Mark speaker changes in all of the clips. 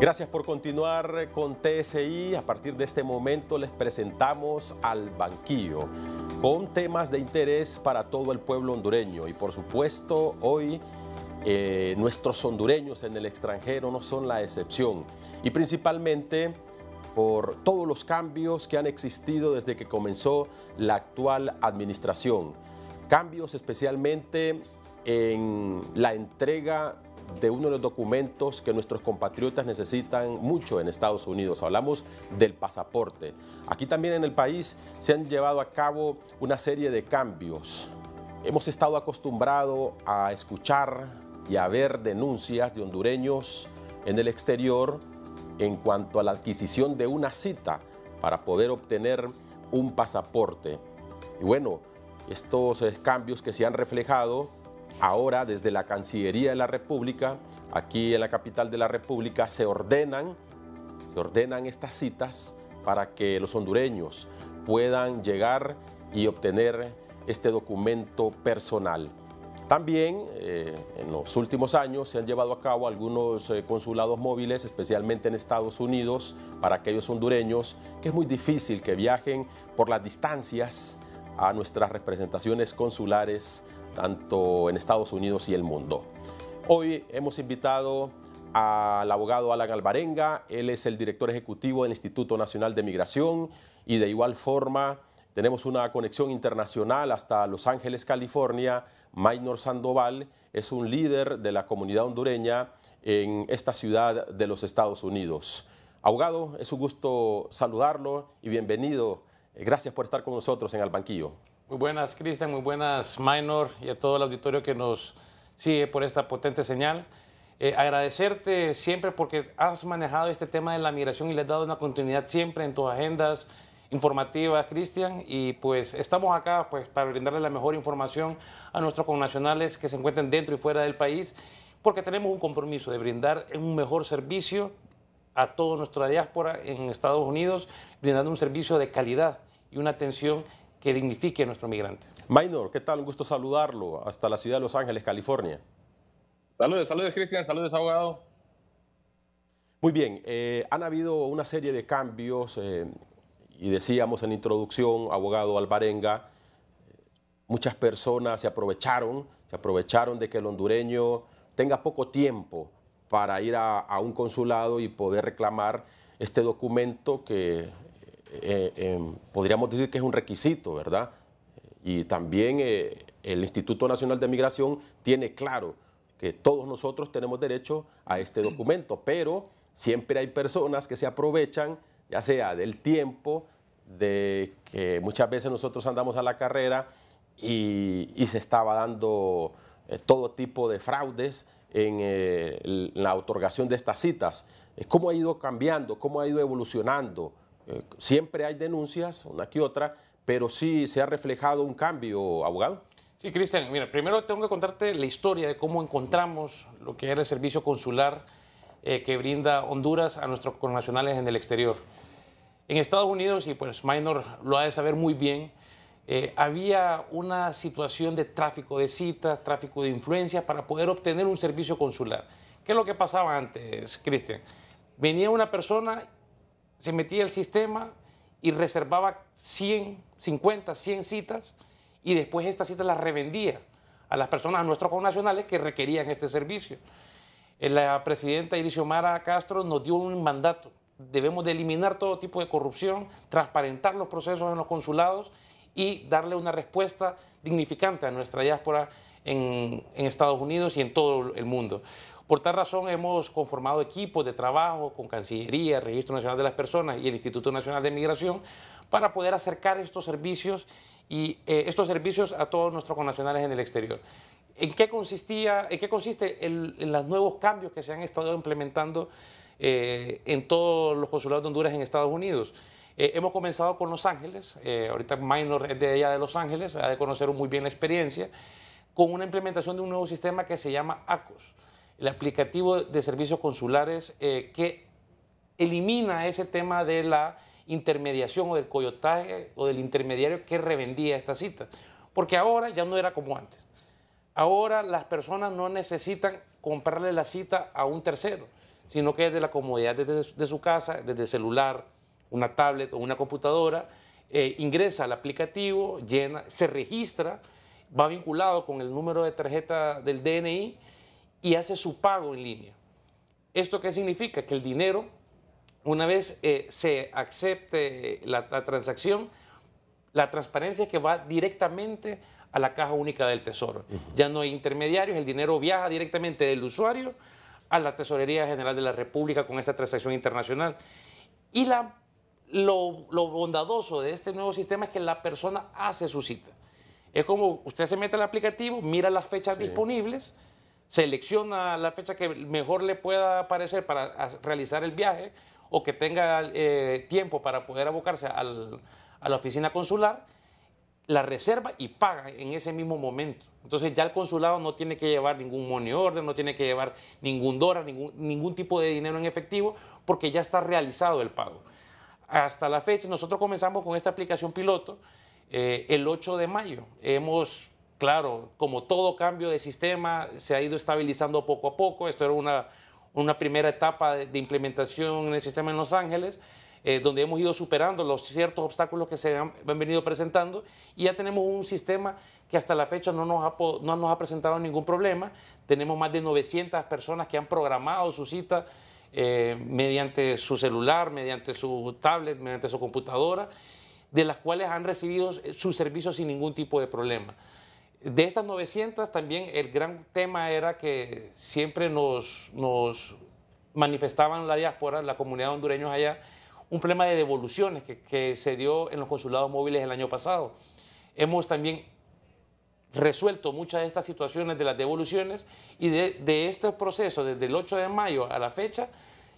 Speaker 1: Gracias por continuar con TSI. A partir de este momento les presentamos al banquillo con temas de interés para todo el pueblo hondureño. Y por supuesto, hoy eh, nuestros hondureños en el extranjero no son la excepción. Y principalmente por todos los cambios que han existido desde que comenzó la actual administración. Cambios especialmente en la entrega de uno de los documentos que nuestros compatriotas necesitan mucho en Estados Unidos. Hablamos del pasaporte. Aquí también en el país se han llevado a cabo una serie de cambios. Hemos estado acostumbrados a escuchar y a ver denuncias de hondureños en el exterior en cuanto a la adquisición de una cita para poder obtener un pasaporte. Y bueno, estos eh, cambios que se han reflejado Ahora, desde la Cancillería de la República, aquí en la capital de la República, se ordenan, se ordenan estas citas para que los hondureños puedan llegar y obtener este documento personal. También eh, en los últimos años se han llevado a cabo algunos eh, consulados móviles, especialmente en Estados Unidos, para aquellos hondureños que es muy difícil que viajen por las distancias a nuestras representaciones consulares tanto en Estados Unidos y el mundo. Hoy hemos invitado al abogado Alan Alvarenga, él es el director ejecutivo del Instituto Nacional de Migración y de igual forma tenemos una conexión internacional hasta Los Ángeles, California. Maynor Sandoval es un líder de la comunidad hondureña en esta ciudad de los Estados Unidos. Abogado, es un gusto saludarlo y bienvenido. Gracias por estar con nosotros en el banquillo.
Speaker 2: Muy buenas, Cristian, muy buenas, Minor, y a todo el auditorio que nos sigue por esta potente señal. Eh, agradecerte siempre porque has manejado este tema de la migración y le has dado una continuidad siempre en tus agendas informativas, Cristian, y pues estamos acá pues, para brindarle la mejor información a nuestros connacionales que se encuentren dentro y fuera del país, porque tenemos un compromiso de brindar un mejor servicio a toda nuestra diáspora en Estados Unidos, brindando un servicio de calidad
Speaker 1: y una atención que dignifique a nuestro migrante. Maynor, ¿qué tal? Un gusto saludarlo hasta la ciudad de Los Ángeles, California.
Speaker 3: Saludos, saludos Cristian, saludos abogado.
Speaker 1: Muy bien, eh, han habido una serie de cambios eh, y decíamos en introducción, abogado Alvarenga, muchas personas se aprovecharon, se aprovecharon de que el hondureño tenga poco tiempo para ir a un consulado y poder reclamar este documento que eh, em, podríamos decir que es un requisito, ¿verdad? Y también eh, el Instituto Nacional de Migración tiene claro que todos nosotros tenemos derecho a este mm. documento, pero siempre hay personas que se aprovechan, ya sea del tiempo, de que muchas veces nosotros andamos a la carrera y, se estaba dando eh, todo tipo de fraudes en la otorgación de estas citas. ¿Cómo ha ido cambiando? ¿Cómo ha ido evolucionando? Eh, siempre hay denuncias, una que otra, pero sí se ha reflejado un cambio, abogado.
Speaker 2: Sí, Cristian, mira, primero tengo que contarte la historia de cómo encontramos lo que era el servicio consular eh, que brinda Honduras a nuestros connacionales en el exterior. En Estados Unidos, y pues Minor lo ha de saber muy bien, eh, había una situación de tráfico de citas, tráfico de influencias para poder obtener un servicio consular. ¿Qué es lo que pasaba antes, Cristian? Venía una persona se metía el sistema y reservaba 100, 50, 100 citas y después estas citas las revendía a las personas, a nuestros connacionales que requerían este servicio. Eh, la presidenta Omar Castro nos dio un mandato. Debemos de eliminar todo tipo de corrupción, transparentar los procesos en los consulados y darle una respuesta dignificante a nuestra diáspora en, en Estados Unidos y en todo el mundo. Por tal razón hemos conformado equipos de trabajo con Cancillería, Registro Nacional de las Personas y el Instituto Nacional de Migración para poder acercar estos servicios y eh, estos servicios a todos nuestros connacionales en el exterior. ¿En qué, consistía, en qué consiste en los nuevos cambios que se han estado implementando eh, en todos los consulados de Honduras en Estados Unidos? Eh, hemos comenzado con Los Ángeles, ahorita Minor es de allá de Los Ángeles, ha de conocer muy bien la experiencia, con una implementación de un nuevo sistema que se llama ACOS el aplicativo de servicios consulares eh, que elimina ese tema de la intermediación o del coyotaje o del intermediario que revendía esta cita. Porque ahora ya no era como antes. Ahora las personas no necesitan comprarle la cita a un tercero, sino que desde la comodidad de su casa, desde celular, una tablet o una computadora, eh, ingresa al aplicativo, llena, se registra, va vinculado con el número de tarjeta del DNI y hace su pago en línea. ¿Esto qué significa? Que el dinero, una vez eh, se acepte la, transacción, la transparencia es que va directamente a la caja única del Tesoro. Ya no hay intermediarios, el dinero viaja directamente del usuario a la Tesorería General de la República con esta transacción internacional. Y la, lo, bondadoso de este nuevo sistema es que la persona hace su cita. Es como usted se mete al aplicativo, mira las fechas disponibles selecciona la fecha que mejor le pueda parecer para realizar el viaje o que tenga eh, tiempo para poder abocarse a la oficina consular, la reserva y paga en ese mismo momento. Entonces ya el consulado no tiene que llevar ningún money order, no tiene que llevar ningún dólar, ningún, ningún tipo de dinero en efectivo, porque ya está realizado el pago. Hasta la fecha, nosotros comenzamos con esta aplicación piloto eh, el 8 de mayo. Hemos claro, como todo cambio de sistema, se ha ido estabilizando poco a poco. Esto era una, primera etapa de, implementación en el sistema en Los Ángeles. Eh, donde hemos ido superando los ciertos obstáculos que se han, venido presentando y ya tenemos un sistema que hasta la fecha no nos, ha, presentado ningún problema. Tenemos más de 900 personas que han programado su cita eh, mediante su celular, mediante su tablet, mediante su computadora, de las cuales han recibido su servicio sin ningún tipo de problema de estas 900 también el gran tema era que siempre nos, manifestaban la diáspora, la comunidad de hondureños allá, un problema de devoluciones que, se dio en los consulados móviles el año pasado. Hemos también resuelto muchas de estas situaciones de las devoluciones y de, de este proceso, desde el 8 de mayo a la fecha,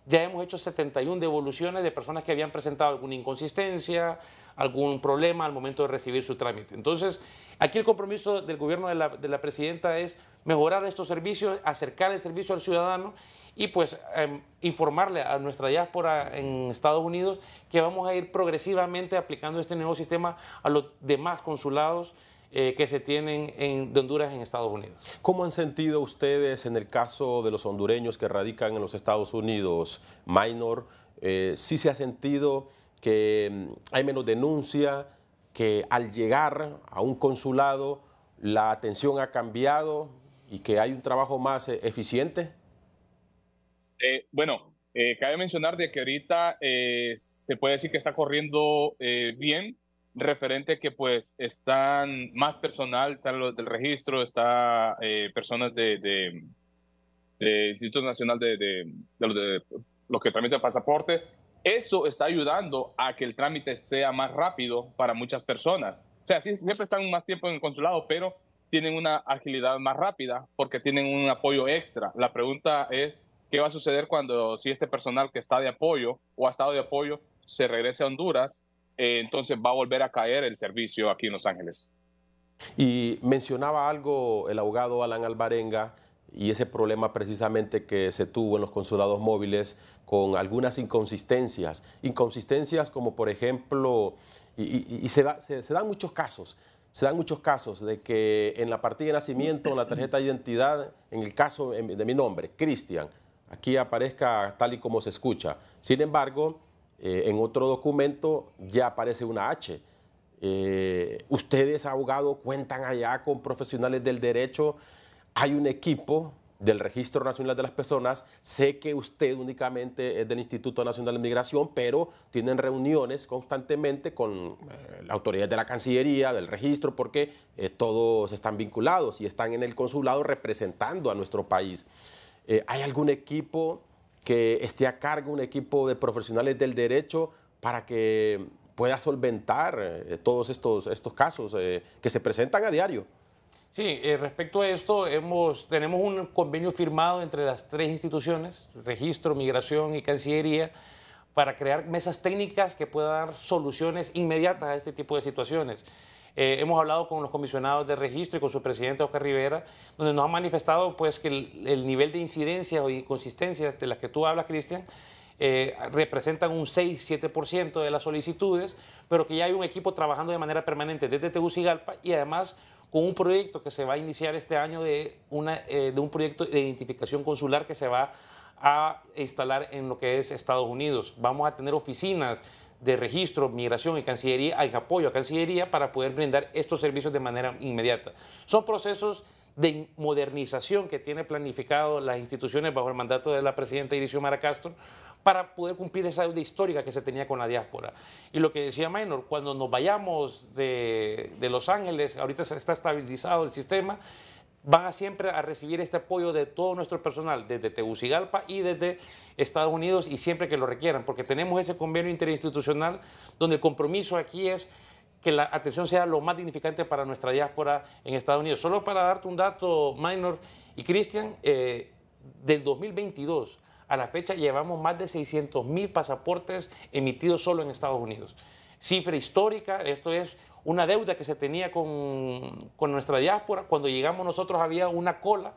Speaker 2: ya hemos hecho 71 devoluciones de personas que habían presentado alguna inconsistencia, algún problema al momento de recibir su trámite. Entonces, Aquí el compromiso del gobierno de la, presidenta es mejorar estos servicios, acercar el servicio al ciudadano y pues em, informarle a nuestra diáspora en Estados Unidos que vamos a ir progresivamente aplicando este nuevo sistema a los demás consulados eh, que se tienen en, de Honduras en Estados Unidos.
Speaker 1: ¿Cómo han sentido ustedes en el caso de los hondureños que radican en los Estados Unidos, minor? Eh, si se ha sentido que em, hay menos denuncia? que al llegar a un consulado la atención ha cambiado y que hay un trabajo más eh, eficiente?
Speaker 3: Eh, bueno, eh, cabe mencionar que ahorita se puede decir que está corriendo bien, referente que pues están más personal, están los del registro, están personas de, Instituto Nacional de, los, que tramitan pasaporte, eso está ayudando a que el trámite sea más rápido para muchas personas. O sea, sí, siempre están más tiempo en el consulado, pero tienen una agilidad más rápida porque tienen un apoyo extra. La pregunta es, ¿qué va a suceder cuando si este personal que está de apoyo o ha estado de apoyo se regrese a Honduras? Eh, entonces va a volver a caer el servicio aquí en Los Ángeles.
Speaker 1: Y mencionaba algo el abogado Alan Albarenga, y ese problema precisamente que se tuvo en los consulados móviles con algunas inconsistencias. Inconsistencias como por ejemplo, y, se, dan muchos casos, se dan muchos casos de que en la partida de nacimiento, en la tarjeta de identidad, en el caso de mi nombre, Cristian, aquí aparezca tal y como se escucha. Sin embargo, eh, en otro documento ya aparece una H. Eh, ustedes, abogados, cuentan allá con profesionales del derecho hay un equipo del Registro Nacional de las Personas. Sé que usted únicamente es del Instituto Nacional de Migración, pero tienen reuniones constantemente con eh, la autoridad de la Cancillería, del registro, porque eh, todos están vinculados y están en el consulado representando a nuestro país. Eh, ¿Hay algún equipo que esté a cargo, un equipo de profesionales del derecho, para que pueda solventar todos estos, estos casos que se presentan a diario?
Speaker 2: Sí, eh, respecto a esto, hemos, tenemos un convenio firmado entre las tres instituciones, Registro, Migración y Cancillería, para crear mesas técnicas que puedan dar soluciones inmediatas a este tipo de situaciones. Eh, hemos hablado con los comisionados de registro y con su presidente Oscar Rivera, donde nos han manifestado pues, que el, nivel de incidencias o inconsistencias de las que tú hablas, Cristian, eh, representan un 6-7% de las solicitudes, pero que ya hay un equipo trabajando de manera permanente desde Tegucigalpa y además con un proyecto que se va a iniciar este año eh, de, un proyecto de identificación consular que se va a instalar en lo que es Estados Unidos. Vamos a tener oficinas de registro, migración y Cancillería, hay apoyo a Cancillería para poder brindar estos servicios de manera inmediata. Son procesos de modernización que tiene planificado las instituciones bajo el mandato de la presidenta Iricio Mara Castro para poder cumplir esa deuda histórica que se tenía con la diáspora. Y lo que decía Maynor, cuando nos vayamos de, Los Ángeles, ahorita está estabilizado el sistema, van a siempre a recibir este apoyo de todo nuestro personal, desde Tegucigalpa y desde Estados Unidos, y siempre que lo requieran, porque tenemos ese convenio interinstitucional donde el compromiso aquí es que la atención sea lo más dignificante para nuestra diáspora en Estados Unidos. Solo para darte un dato, Minor y Cristian, eh, del 2022 a la fecha llevamos más de 600 mil pasaportes emitidos solo en Estados Unidos. Cifra histórica, esto es una deuda que se tenía con, nuestra diáspora. Cuando llegamos nosotros había una cola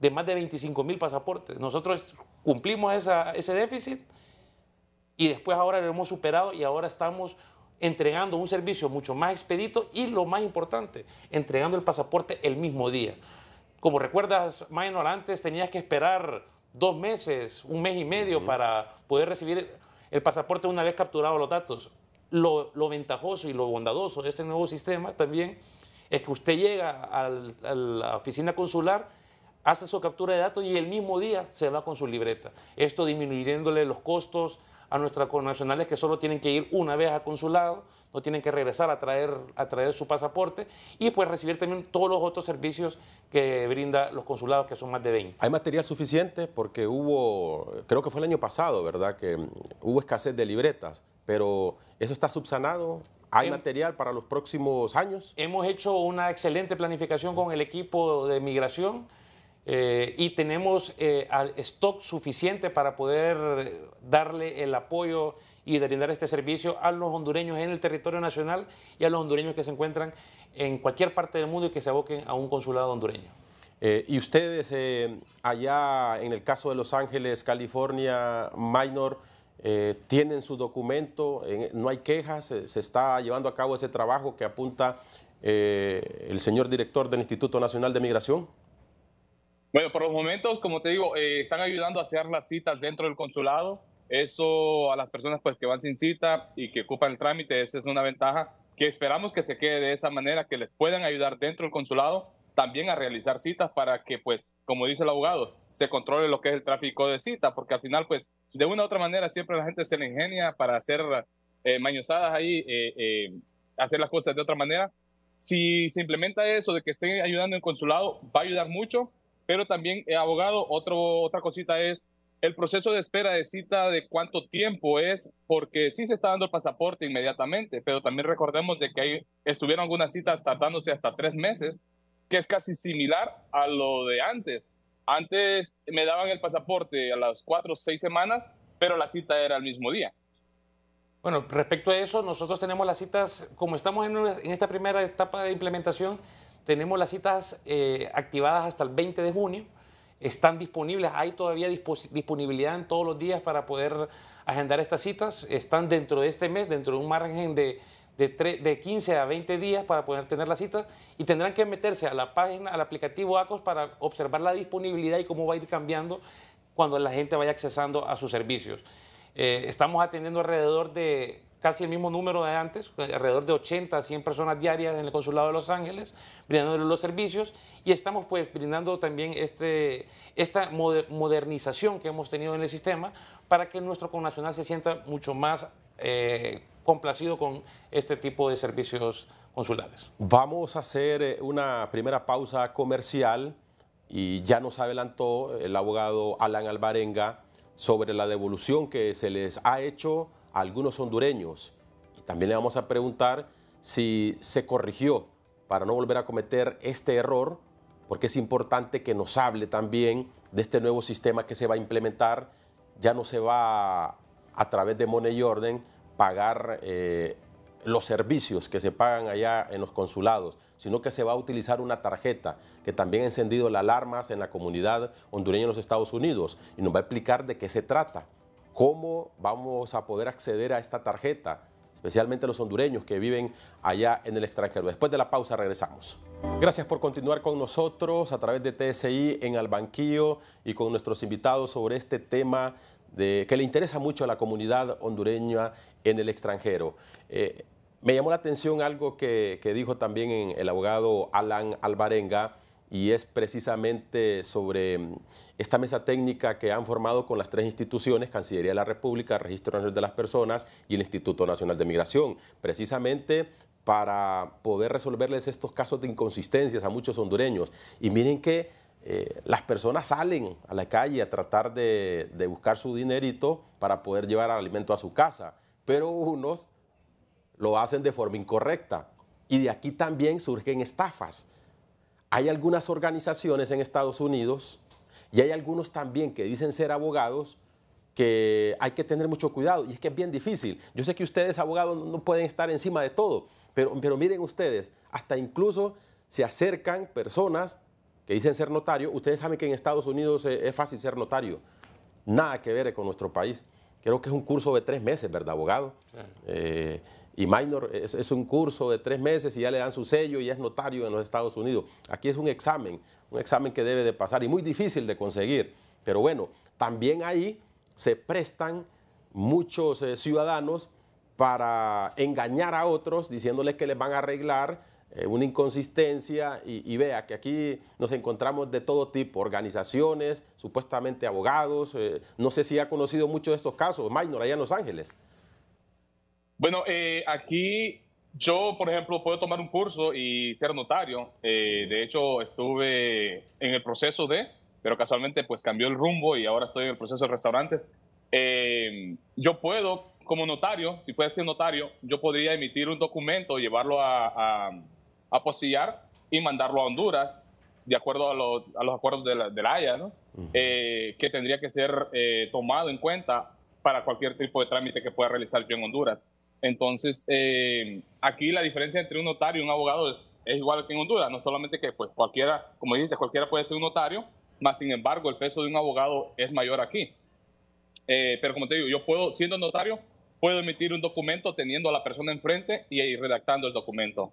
Speaker 2: de más de 25 mil pasaportes. Nosotros cumplimos ese déficit y después ahora lo hemos superado y ahora estamos entregando un servicio mucho más expedito y lo más importante, entregando el pasaporte el mismo día. Como recuerdas, Maynor, antes tenías que esperar dos meses, un mes y medio para poder recibir el pasaporte una vez capturados los datos. Lo, ventajoso y lo bondadoso de este nuevo sistema también es que usted llega a la oficina consular, hace su captura de datos y el mismo día se va con su libreta. Esto disminuyéndole los costos, a nuestros connacionales que solo tienen que ir una vez al consulado, no tienen que regresar a traer, a traer su pasaporte y pues recibir también todos los otros servicios que brinda los consulados, que son más de 20.
Speaker 1: ¿Hay material suficiente? Porque hubo, creo que fue el año pasado, ¿verdad? Que hubo escasez de libretas, pero ¿eso está subsanado? ¿Hay em- material para los próximos años? Hemos hecho una excelente planificación con el equipo de
Speaker 2: migración eh, y tenemos eh, stock suficiente para poder darle el apoyo y brindar este servicio a los hondureños en el territorio nacional
Speaker 1: y a los hondureños que se encuentran en cualquier parte del mundo y que se aboquen a un consulado hondureño. Eh, y ustedes allá en el caso de Los Ángeles, California, Minor, tienen su documento, no hay quejas, se está llevando a cabo ese trabajo que apunta el señor director del Instituto Nacional de Migración.
Speaker 3: Bueno, por los momentos, como te digo, eh, están ayudando a hacer las citas dentro del consulado. Eso a las personas pues, que van sin cita y que ocupan el trámite, esa es una ventaja que esperamos que se quede de esa manera, que les puedan ayudar dentro del consulado también a realizar citas para que, pues, como dice el abogado, se controle lo que es el tráfico de citas, porque al final, pues, de una u otra manera siempre la gente se le ingenia para hacer eh, mañosadas ahí, eh, hacer las cosas de otra manera. Si se implementa eso de que estén ayudando en consulado, va a ayudar mucho pero también, eh, abogado, otro, otra cosita es el proceso de espera de cita de cuánto tiempo es, porque sí se está dando el pasaporte inmediatamente, pero también recordemos de que ahí estuvieron algunas citas tardándose hasta tres meses, que es casi similar a lo de antes. Antes me daban el pasaporte a las cuatro o seis semanas, pero la cita era el mismo día.
Speaker 2: Bueno, respecto a eso, nosotros tenemos las citas, como estamos en, esta primera etapa de implementación, tenemos las citas eh, activadas hasta el 20 de junio. Están disponibles, hay todavía disponibilidad en todos los días para poder agendar estas citas. Están dentro de este mes, dentro de un margen de, de, 15 a 20 días para poder tener las citas y tendrán que meterse a la página, al aplicativo ACOS para observar la disponibilidad y cómo va a ir cambiando cuando la gente vaya accesando a sus servicios. Eh, estamos atendiendo alrededor de casi el mismo número de antes, alrededor de 80 a 100 personas diarias en el Consulado de Los Ángeles, brindándoles los servicios y estamos pues brindando también este, esta modernización que hemos tenido en el sistema para que nuestro connacional se sienta mucho más eh, complacido con este tipo de
Speaker 1: servicios consulares. Vamos a hacer eh, una primera pausa comercial y ya nos adelantó el abogado Alan Albarenga sobre la devolución que se les ha hecho algunos hondureños. Y también le vamos a preguntar si se corrigió para no volver a cometer este error, porque es importante que nos hable también de este nuevo sistema que se va a implementar. Ya no se va a, través de Money y Orden pagar eh, los servicios que se pagan allá en los consulados, sino que se va a utilizar una tarjeta que también ha encendido las alarmas en la comunidad hondureña en los Estados Unidos y nos va a explicar de qué se trata cómo vamos a poder acceder a esta tarjeta, especialmente los hondureños que viven allá en el extranjero. Después de la pausa regresamos. Gracias por continuar con nosotros a través de TSI en Albanquillo y con nuestros invitados sobre este tema que le interesa mucho a la comunidad hondureña en el extranjero. Eh, me llamó la atención algo que, dijo también el abogado Alan Albarenga, y es precisamente sobre mm, esta mesa técnica que han formado con las tres instituciones, Cancillería de la República, Registro Nacional de las Personas y el Instituto Nacional de Migración, precisamente para poder resolverles estos casos de inconsistencias a muchos hondureños. Y miren que eh, las personas salen a la calle a tratar de, de buscar su dinerito para poder llevar alimento a su casa, pero unos lo hacen de forma incorrecta. Y de aquí también surgen estafas. Hay algunas organizaciones en Estados Unidos y hay algunos también que dicen ser abogados que hay que tener mucho cuidado y es que es bien difícil. Yo sé que ustedes abogados no pueden estar encima de todo, pero, pero miren ustedes, hasta incluso se acercan personas que dicen ser notario. Ustedes saben que en Estados Unidos eh, es, fácil ser notario, nada que ver con nuestro país. Creo que es un curso de tres meses, ¿verdad, abogado? Eh, y minor es, un curso de tres meses y ya le dan su sello y es notario en los Estados Unidos. Aquí es un examen, un examen que debe de pasar y muy difícil de conseguir. Pero bueno, también ahí se prestan muchos eh, ciudadanos para engañar a otros diciéndoles que les van a arreglar eh, una inconsistencia y, vea que aquí nos encontramos de todo tipo, organizaciones, supuestamente abogados, eh, no sé si ha conocido muchos de estos casos, Minor, allá en Los Ángeles.
Speaker 3: Bueno, eh, aquí yo, por ejemplo, puedo tomar un curso y ser notario. Eh, de hecho, estuve en el proceso de, pero casualmente pues cambió el rumbo y ahora estoy en el proceso de restaurantes. Eh, yo puedo, como notario, si puede ser notario, yo podría emitir un documento, llevarlo a, a, y mandarlo a Honduras, de acuerdo a, los, a los acuerdos de la, de la Haya, ¿no? que tendría que ser tomado en cuenta para cualquier tipo de trámite que pueda realizar yo en Honduras. Entonces, eh, aquí la diferencia entre un notario y un abogado es, igual que en Honduras, no solamente que pues cualquiera, como dices, cualquiera puede ser un notario, más sin embargo el peso de un abogado es mayor aquí. Eh, pero como te digo, yo puedo, siendo notario, puedo emitir un documento teniendo a la persona enfrente y, y redactando el documento.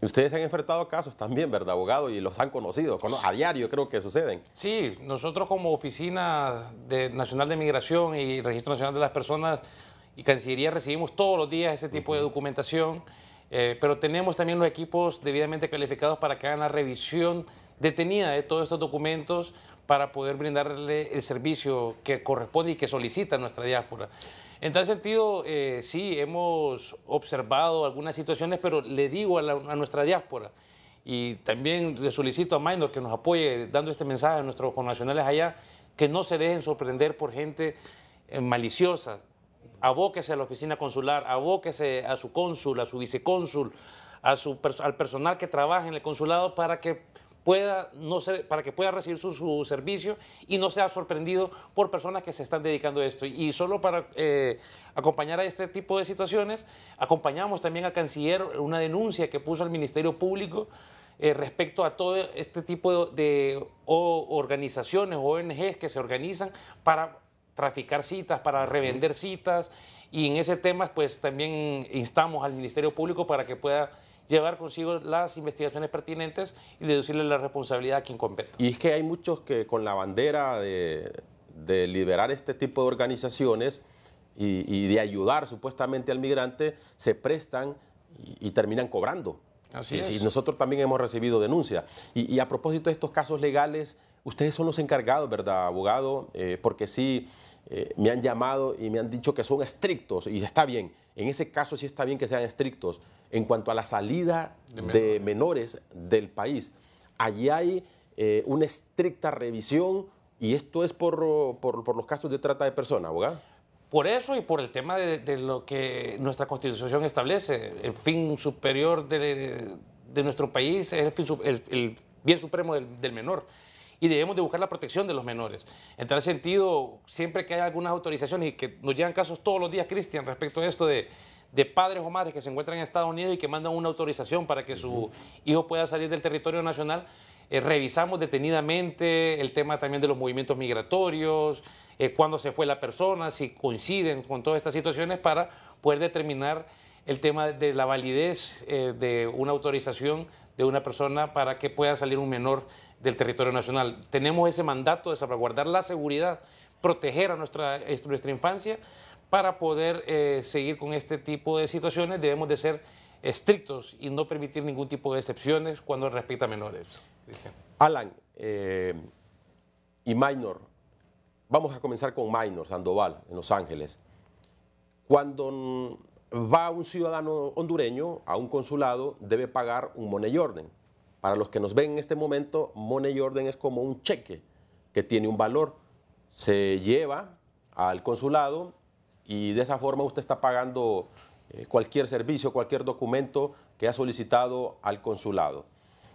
Speaker 1: Ustedes han enfrentado casos también, ¿verdad, abogado? Y los han conocido, a diario creo que suceden.
Speaker 2: Sí, nosotros como Oficina de Nacional de Migración y Registro Nacional de las Personas y Cancillería recibimos todos los días ese tipo de documentación, eh, pero tenemos también los equipos debidamente calificados para que hagan la revisión detenida de todos estos documentos para poder brindarle el servicio que corresponde y que solicita nuestra diáspora. En tal sentido, eh, sí, hemos observado algunas situaciones, pero le digo a, nuestra diáspora y también le solicito a Minor que nos apoye dando este mensaje a nuestros connacionales allá, que no se dejen sorprender por gente eh, maliciosa, abóquese a la oficina consular, abóquese a su cónsul, a su vicecónsul, a su, al personal que trabaja en el consulado para que pueda, no para que pueda recibir su, servicio y no sea sorprendido por personas que se están dedicando a esto. Y solo para eh, acompañar a este tipo de situaciones, acompañamos también al canciller una denuncia que puso al Ministerio Público eh, respecto a todo este tipo de, organizaciones, ONGs que se organizan para traficar citas, para revender citas. Y en ese tema, pues también instamos al Ministerio Público para que pueda llevar consigo las investigaciones pertinentes y deducirle la responsabilidad a quien compete.
Speaker 1: Y es que hay muchos que con la bandera de, liberar este tipo de organizaciones y, de ayudar supuestamente al migrante, se prestan y, terminan cobrando. Así es. Y nosotros también hemos recibido denuncias. Y, a propósito de estos casos legales, Ustedes son los encargados, ¿verdad, abogado? Eh, porque sí, eh, me han llamado y me han dicho que son estrictos, y está bien, en ese caso sí está bien que sean estrictos, en cuanto a la salida de, menores, del país. Allí hay eh, una estricta revisión, y esto es por, por, los casos de trata de personas, abogado.
Speaker 2: Por eso y por el tema de, lo que nuestra constitución establece, el fin superior de, de nuestro país es el, bien supremo del menor y debemos de buscar la protección de los menores. En tal sentido, siempre que hay algunas autorizaciones y que nos llegan casos todos los días, Cristian, respecto a esto de, padres o madres que se encuentran en Estados Unidos y que mandan una autorización para que su hijo pueda salir del territorio nacional, eh, revisamos detenidamente el tema también de los movimientos migratorios, eh, cuándo se fue la persona, si coinciden con todas estas situaciones para poder determinar el tema de la validez eh, de una autorización de una persona para que pueda salir un menor del territorio nacional. Tenemos ese mandato de salvaguardar la seguridad, proteger a nuestra, nuestra infancia para poder eh, seguir con este tipo de situaciones. Debemos de ser estrictos y no permitir ningún tipo de excepciones cuando respecta a menores.
Speaker 1: Cristian. Alan eh, y Minor, vamos a comenzar con Minor Sandoval en Los Ángeles. Cuando va un ciudadano hondureño a un consulado, debe pagar un money orden. Para los que nos ven en este momento, money order es como un cheque que tiene un valor. Se lleva al consulado y de esa forma usted está pagando eh, cualquier servicio, cualquier documento que ha solicitado al consulado.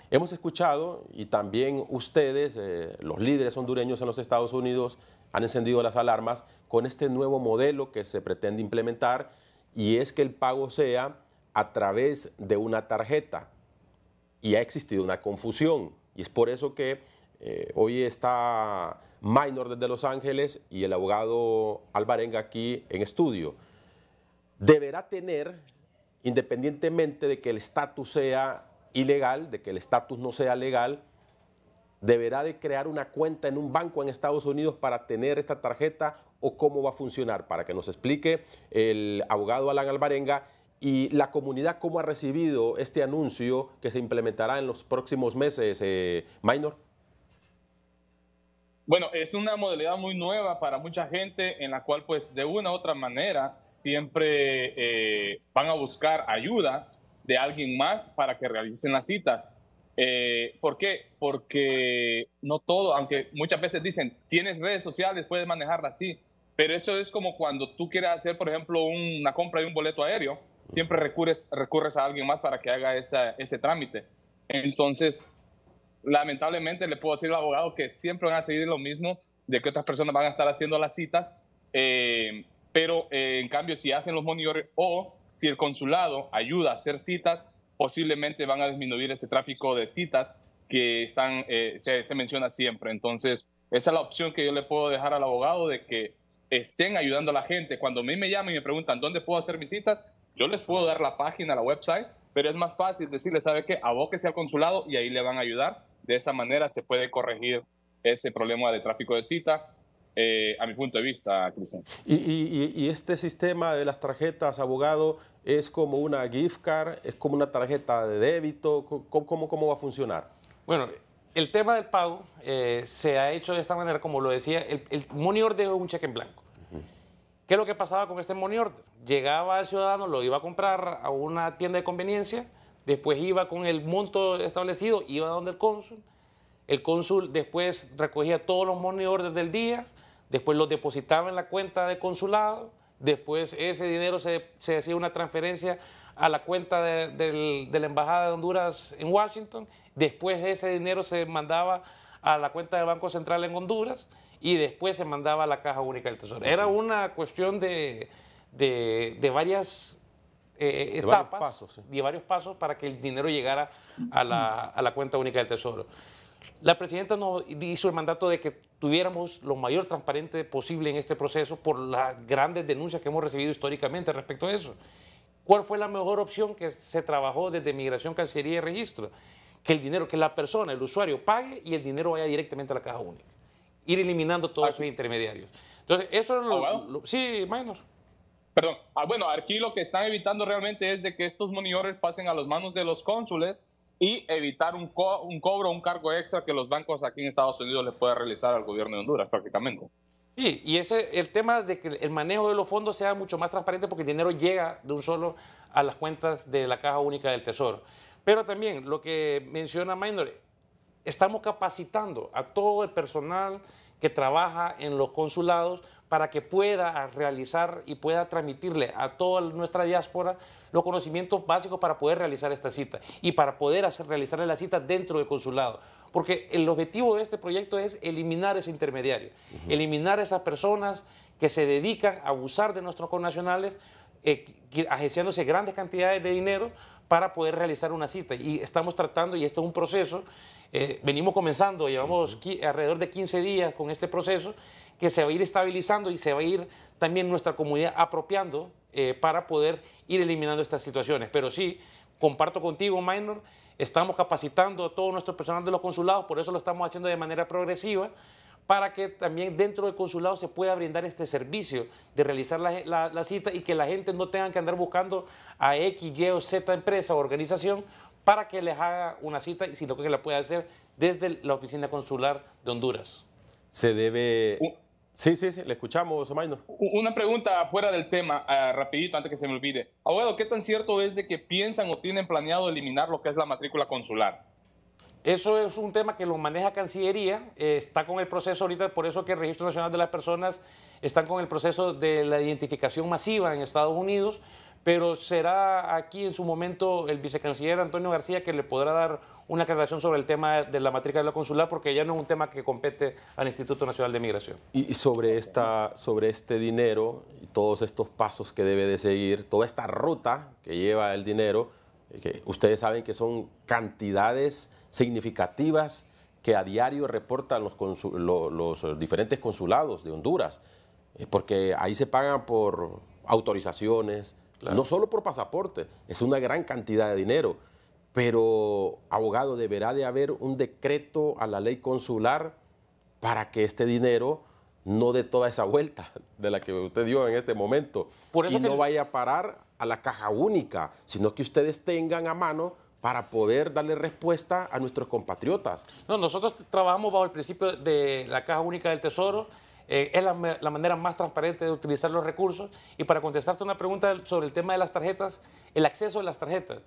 Speaker 1: Hemos escuchado y también ustedes, eh, los líderes hondureños en los Estados Unidos, han encendido las alarmas con este nuevo modelo que se pretende implementar y es que el pago sea a través de una tarjeta y ha existido una confusión. Y es por eso que eh, hoy está Minor desde Los Ángeles y el abogado Alvarenga aquí en estudio. Deberá tener, independientemente de que el estatus sea ilegal, de que el estatus no sea legal, deberá de crear una cuenta en un banco en Estados Unidos para tener esta tarjeta o cómo va a funcionar, para que nos explique el abogado Alan Alvarenga y la comunidad cómo ha recibido este anuncio que se implementará en los próximos meses, eh, Minor?
Speaker 3: Bueno, es una modalidad muy nueva para mucha gente en la cual pues de una u otra manera siempre eh, van a buscar ayuda de alguien más para que realicen las citas. Eh, ¿Por qué? Porque no todo, aunque muchas veces dicen, tienes redes sociales, puedes manejarla así, pero eso es como cuando tú quieres hacer, por ejemplo, una compra de un boleto aéreo siempre recurres, recurres a alguien más para que haga ese trámite. Entonces, lamentablemente le puedo decir al abogado que siempre van a seguir lo mismo, de que otras personas van a estar haciendo las citas, eh, pero eh, en cambio si hacen los monitores o si el consulado ayuda a hacer citas, posiblemente van a disminuir ese tráfico de citas que están, eh, se, se, menciona siempre. Entonces, esa es la opción que yo le puedo dejar al abogado de que estén ayudando a la gente. Cuando a mí me llaman y me preguntan dónde puedo hacer mis citas, yo les puedo dar la página, la website, pero es más fácil decirle, ¿sabe qué? Abóquese al consulado y ahí le van a ayudar. De esa manera se puede corregir ese problema de tráfico de cita, eh, a mi punto de vista, Cristian. Y,
Speaker 1: este sistema de las tarjetas, abogado, es como una gift card, es como una tarjeta de débito, ¿cómo, cómo, va a funcionar?
Speaker 2: Bueno, el tema del pago eh, se ha hecho de esta manera, como lo decía, el, el monitor de un cheque en blanco. ¿Qué es lo que pasaba con este money order? Llegaba al ciudadano, lo iba a comprar a una tienda de conveniencia, después iba con el monto establecido, iba donde el cónsul, el cónsul después recogía todos los money orders del día, después los depositaba en la cuenta del consulado, después ese dinero se, hacía una transferencia a la cuenta de la Embajada de Honduras en Washington, después ese dinero se mandaba a la cuenta del Banco Central en Honduras y después se mandaba a la caja única del tesoro. Era una cuestión de, de, varias eh, etapas, y de varios pasos para que el dinero llegara a la, a la cuenta única del tesoro. La presidenta nos hizo el mandato de que tuviéramos lo mayor transparente posible en este proceso por las grandes denuncias que hemos recibido históricamente respecto a eso. ¿Cuál fue la mejor opción que se trabajó desde Migración, Cancillería y Registro? Que el dinero, que la persona, el usuario pague y el dinero vaya directamente
Speaker 3: a la caja única ir eliminando todos sus intermediarios. Entonces, eso es lo, sí, menos. Perdón. Ah, bueno, aquí lo que están evitando realmente es de que estos monitores pasen a las manos de los cónsules y evitar un, cobro, un cargo extra que los bancos aquí en Estados Unidos les pueda realizar al gobierno de Honduras prácticamente. Sí, y ese el tema de que el manejo de
Speaker 2: los fondos sea mucho más transparente porque el dinero llega de un solo a las cuentas de la Caja Única del Tesoro. Pero también lo que menciona Minor, estamos capacitando a todo el personal que trabaja en los consulados para que pueda realizar y pueda transmitirle a toda nuestra diáspora los conocimientos básicos para poder realizar esta cita y para poder hacer, realizar la cita dentro del consulado. Porque el objetivo de este proyecto es eliminar ese intermediario, eliminar esas personas que se dedican a abusar de nuestros connacionales, eh, agenciándose grandes cantidades de dinero para poder realizar una cita. Y estamos tratando, y esto es un proceso, eh, venimos comenzando, llevamos alrededor de 15 días con este proceso, que se va a ir estabilizando y se va a ir también nuestra comunidad apropiando eh, para poder ir eliminando estas situaciones. Pero sí, comparto contigo, Minor, estamos capacitando a todo nuestro personal de los consulados, por eso lo estamos haciendo de manera progresiva para que también dentro del consulado se pueda brindar este servicio de realizar la, cita y que la gente no tenga que andar buscando a X, Y o Z empresa o organización para que les haga una cita, y si lo que la pueda hacer desde la oficina consular
Speaker 1: de Honduras. Se debe... sí, sí, sí, le escuchamos,
Speaker 3: Una pregunta fuera del tema, ah, rapidito, antes que se me olvide. Abogado, ¿qué tan cierto es de que piensan o tienen planeado eliminar lo que es la matrícula consular? Eso es un tema que lo maneja Cancillería,
Speaker 2: eh, está con el proceso ahorita, por eso que el Registro Nacional de las Personas está con el proceso de la identificación masiva en Estados Unidos, pero será aquí en su momento el vicecanciller Antonio García que le podrá dar una aclaración sobre el tema de la matrícula de la consular, porque ya no es un tema que compete al Instituto Nacional de Migración.
Speaker 1: Y sobre, esta, sobre este dinero y todos estos pasos que debe de seguir, toda esta ruta que lleva el dinero, eh, que ustedes saben que son cantidades significativas que a diario reportan los, diferentes consulados de Honduras, eh, porque ahí se pagan por autorizaciones, no solo por pasaporte, es una gran cantidad de dinero, pero abogado, deberá de haber un decreto a la ley consular para que este dinero no dé toda esa vuelta de la que usted dio en este momento y no vaya a parar a la caja única, sino que ustedes tengan a mano para poder darle respuesta a nuestros compatriotas.
Speaker 2: nosotros trabajamos bajo el principio de la Caja Única del Tesoro. Eh, es la, manera más transparente de utilizar los recursos. Y para contestarte una pregunta sobre el tema de las tarjetas, el acceso de las tarjetas.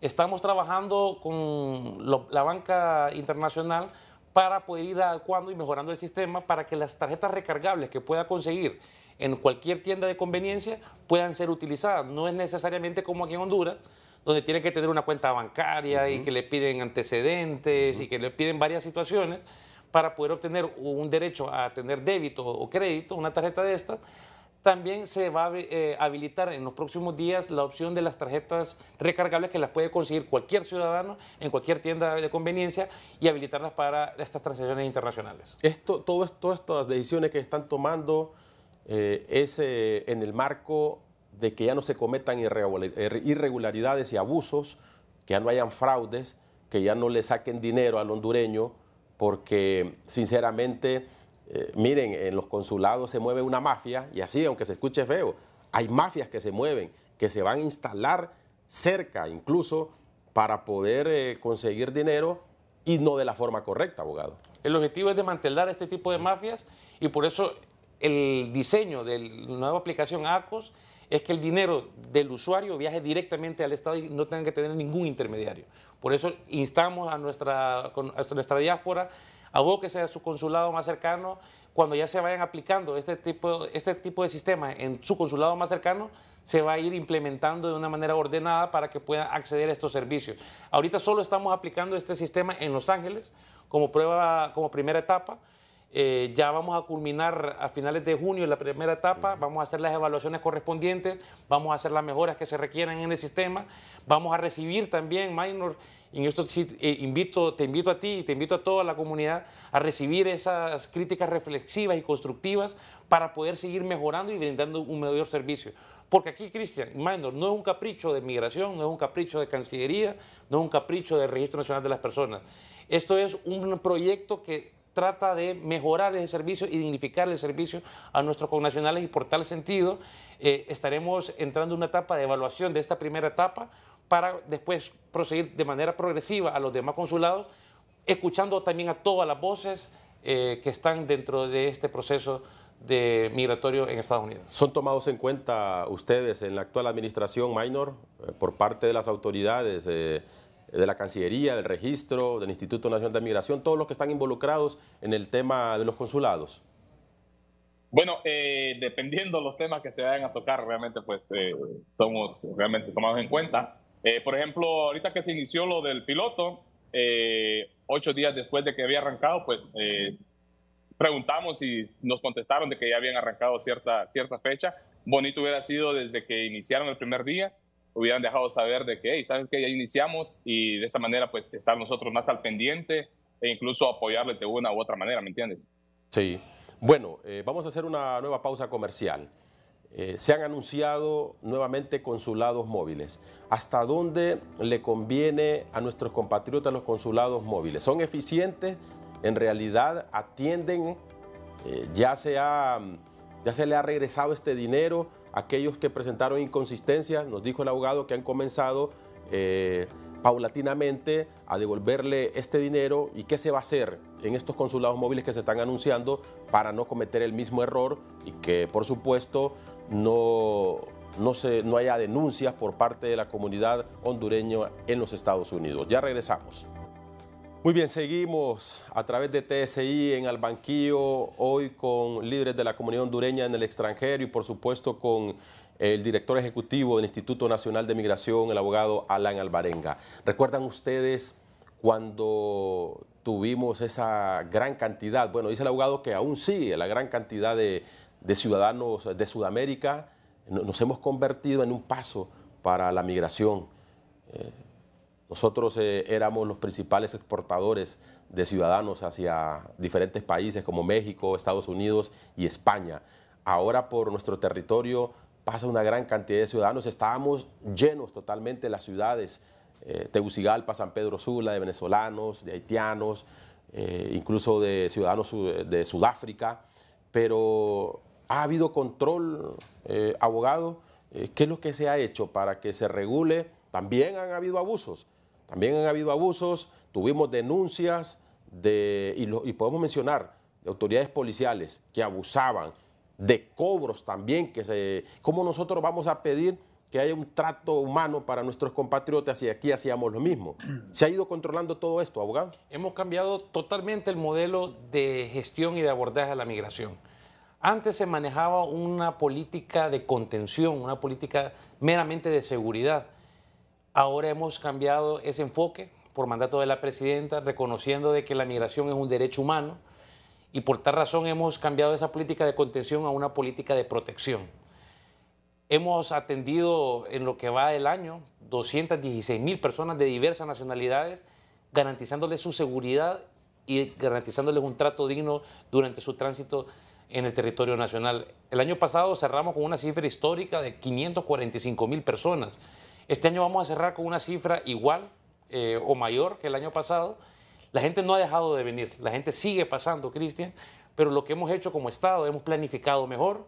Speaker 2: Estamos trabajando con la banca internacional para poder ir adecuando y mejorando el sistema para que las tarjetas recargables que pueda conseguir en cualquier tienda de conveniencia puedan ser utilizadas. No es necesariamente como aquí en Honduras, donde tiene que tener una cuenta bancaria y que le piden antecedentes y que le piden varias situaciones para poder obtener un derecho a tener débito o crédito, una tarjeta de estas, también se va a eh, habilitar en los próximos días la opción de las tarjetas recargables que las puede conseguir cualquier ciudadano en cualquier tienda de conveniencia y habilitarlas para estas transacciones internacionales.
Speaker 1: Esto, todo esto, todas estas decisiones que están tomando eh, es en el marco de que ya no se cometan irregularidades y abusos, que ya no hayan fraudes, que ya no le saquen dinero al hondureño, porque sinceramente, eh, miren, en los consulados se mueve una mafia, y así, aunque se escuche feo, hay mafias que se mueven, que se van a instalar cerca incluso para poder eh, conseguir dinero y no de la forma correcta, abogado.
Speaker 2: El objetivo es desmantelar este tipo de mafias y por eso el diseño de la nueva aplicación ACOS es que el dinero del usuario viaje directamente al Estado y no tenga que tener ningún intermediario. Por eso instamos a nuestra, a nuestra diáspora sea sea su consulado más cercano. Cuando ya se vayan aplicando este tipo, este tipo de sistema en su consulado más cercano, se va a ir implementando de una manera ordenada para que puedan acceder a estos servicios. Ahorita solo estamos aplicando este sistema en Los Ángeles como prueba, como primera etapa. Eh, ya vamos a culminar a finales de junio la primera etapa, vamos a hacer las evaluaciones correspondientes, vamos a hacer las mejoras que se requieran en el sistema, vamos a recibir también, Minor, en esto eh, invito, te invito a ti y te invito a toda la comunidad a recibir esas críticas reflexivas y constructivas para poder seguir mejorando y brindando un mejor servicio. Porque aquí, Cristian, Minor, no es un capricho de migración, no es un capricho de Cancillería, no es un capricho del Registro Nacional de las Personas. Esto es un proyecto que trata de mejorar ese servicio y dignificar el servicio a nuestros connacionales y por tal sentido eh, estaremos entrando en una etapa de evaluación de esta primera etapa para después proseguir de manera progresiva a los demás consulados, escuchando también a todas las voces eh, que están dentro de este proceso de migratorio en Estados Unidos.
Speaker 1: ¿Son tomados en cuenta ustedes en la actual administración, Minor, eh, por parte de las autoridades? Eh, de la Cancillería, del Registro, del Instituto Nacional de Migración, todos los que están involucrados en el
Speaker 3: tema de los consulados? Bueno, dependiendo eh, dependiendo los temas que se vayan a tocar, realmente pues eh, somos realmente tomados en cuenta. por ejemplo, ahorita que se inició lo del piloto, ocho días después de que había arrancado, pues preguntamos y nos contestaron de que ya habían arrancado cierta, cierta fecha. Bonito hubiera sido desde que iniciaron el primer día, hubieran dejado saber de que, y ¿sabes que Ya iniciamos y de esa manera pues estar nosotros más al pendiente e incluso apoyarles de una u otra manera, ¿me entiendes? Sí. Bueno, eh, vamos a hacer una nueva pausa comercial.
Speaker 1: Eh, se han anunciado nuevamente consulados móviles. ¿Hasta dónde le conviene a nuestros compatriotas los consulados móviles? ¿Son eficientes? ¿En realidad atienden? Eh, ya, se ha, ¿Ya se le ha regresado este dinero? aquellos que presentaron inconsistencias, nos dijo el abogado que han comenzado eh, paulatinamente a devolverle este dinero y qué se va a hacer en estos consulados móviles que se están anunciando para no cometer el mismo error y que por supuesto no, no, se, no haya denuncias por parte de la comunidad hondureña en los Estados Unidos. Ya regresamos. Muy bien, seguimos a través de TSI en banquillo hoy con líderes de la comunidad hondureña en el extranjero y por supuesto con el director ejecutivo del Instituto Nacional de Migración, el abogado Alan Alvarenga. ¿Recuerdan ustedes cuando tuvimos esa gran cantidad, bueno, dice el abogado que aún sí, la gran cantidad de, ciudadanos de Sudamérica, nos hemos convertido en un paso para la migración? Eh, nosotros eh, éramos los principales exportadores de ciudadanos hacia diferentes países como México, Estados Unidos y España. Ahora por nuestro territorio pasa una gran cantidad de ciudadanos. Estábamos llenos totalmente las ciudades, eh, Tegucigalpa, San Pedro Sula, de venezolanos, de haitianos, eh, incluso de ciudadanos de Sudáfrica. Pero ha habido control, abogado. ¿Qué es lo que se ha hecho para que se regule? También han habido abusos también han habido abusos, tuvimos denuncias de, y, podemos mencionar de autoridades policiales que abusaban, de cobros también, que se, ¿cómo nosotros vamos a pedir que haya un trato humano para nuestros compatriotas y aquí hacíamos lo mismo? ¿Se ha ido controlando todo esto, abogado?
Speaker 2: Hemos cambiado totalmente el modelo de gestión y de abordaje a la migración. Antes se manejaba una política de contención, una política meramente de seguridad. Ahora hemos cambiado ese enfoque por mandato de la presidenta, reconociendo de que la migración es un derecho humano y por tal razón hemos cambiado esa política de contención a una política de protección. Hemos atendido en lo que va del año 216 mil personas de diversas nacionalidades, garantizándoles su seguridad y garantizándoles un trato digno durante su tránsito en el territorio nacional. El año pasado cerramos con una cifra histórica de 545 mil personas. Este año vamos a cerrar con una cifra igual eh, o mayor que el año pasado. La gente no ha dejado de venir, la gente sigue pasando, Cristian, pero lo que hemos hecho como Estado, hemos planificado mejor,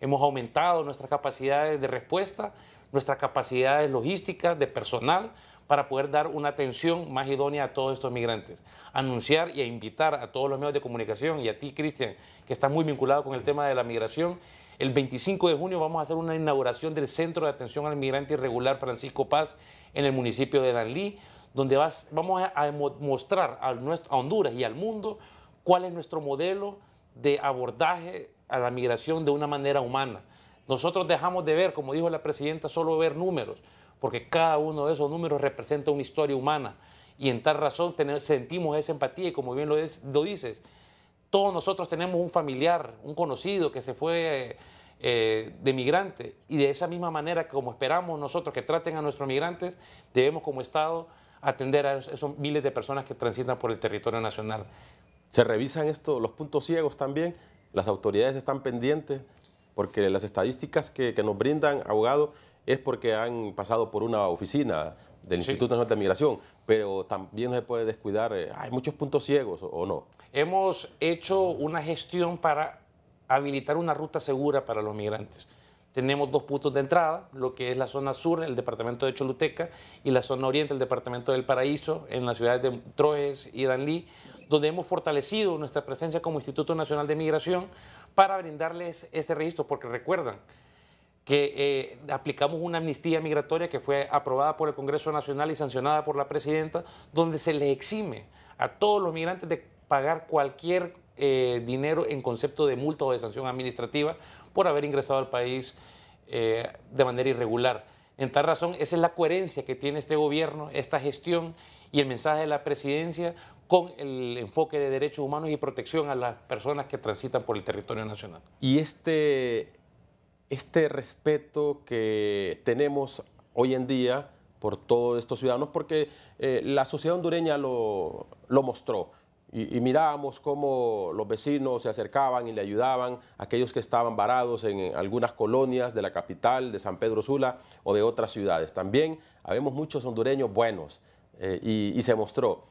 Speaker 2: hemos aumentado nuestras capacidades de respuesta, nuestras capacidades logísticas, de personal, para poder dar una atención más idónea a todos estos migrantes. Anunciar y a invitar a todos los medios de comunicación y a ti, Cristian, que estás muy vinculado con el tema de la migración, el 25 de junio vamos a hacer una inauguración del Centro de Atención al Migrante Irregular Francisco Paz en el municipio de Danlí, donde vas, vamos a, mostrar a, Honduras y al mundo cuál es nuestro modelo de abordaje a la migración de una manera humana. Nosotros dejamos de ver, como dijo la presidenta, solo ver números, porque cada uno de esos números representa una historia humana. Y en tal razón sentimos esa empatía y como bien lo dices, todos nosotros tenemos un familiar, un conocido que se fue eh, eh, de migrante y de esa misma manera como esperamos nosotros que traten a nuestros migrantes, debemos como Estado atender a esos miles de personas que transitan por
Speaker 1: el territorio nacional. ¿Se revisan esto, los puntos ciegos también? ¿Las autoridades están pendientes? Porque las estadísticas que, nos brindan, abogado, es porque han pasado por una oficina del Instituto Nacional de Migración, pero también se puede descuidar, eh, hay muchos puntos ciegos o no. Hemos hecho
Speaker 2: una gestión para habilitar una ruta segura para los migrantes. Tenemos dos puntos de entrada, lo que es la zona sur, el departamento de Choluteca, y la zona oriente, el departamento del Paraíso, en las ciudades de Troyes y Danlí, donde hemos fortalecido nuestra presencia como Instituto Nacional de Migración para brindarles este registro, porque recuerdan, que eh, aplicamos una amnistía migratoria que fue aprobada por el Congreso Nacional y sancionada por la presidenta, donde se les exime a todos los migrantes de pagar cualquier eh, dinero en concepto de multa o de sanción administrativa por haber ingresado al país eh, de manera irregular. En tal razón, esa es la coherencia que tiene este gobierno, esta gestión y el mensaje de la presidencia con el enfoque de derechos humanos y protección a las personas que transitan por el territorio nacional.
Speaker 1: Y este este respeto que tenemos hoy en día por todos estos ciudadanos, porque eh, la sociedad hondureña lo, mostró. Y, mirábamos cómo los vecinos se acercaban y le ayudaban, a aquellos que estaban varados en algunas colonias de la capital, de San Pedro Sula o de otras ciudades. También habemos muchos hondureños buenos eh, y se mostró.